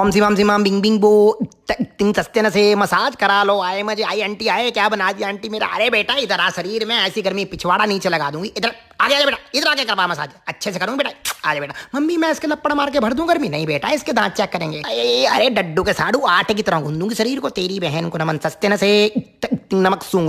ओम सिम सिमाम बिंग बिंग बो तिंग सस्ते से मसाज करा लो आए मजे आई आंटी आए क्या बना दिया आंटी मेरा अरे बेटा इधर आ शरीर में ऐसी गर्मी पिछवाड़ा नीचे लगा दूंगी इधर आगे आगे बेटा इधर आगे करवा मसाज अच्छे से करूंगी बेटा आगे बेटा मम्मी मैं इसके लपड़ मार के भर दूं गर्मी नहीं बेटा इसके दांत चेक करेंगे अरे डड्डू के साड़ू आटे की तरह घूम दूंगी शरीर को तेरी बहन को नमन सस्ते न से नमक सूंग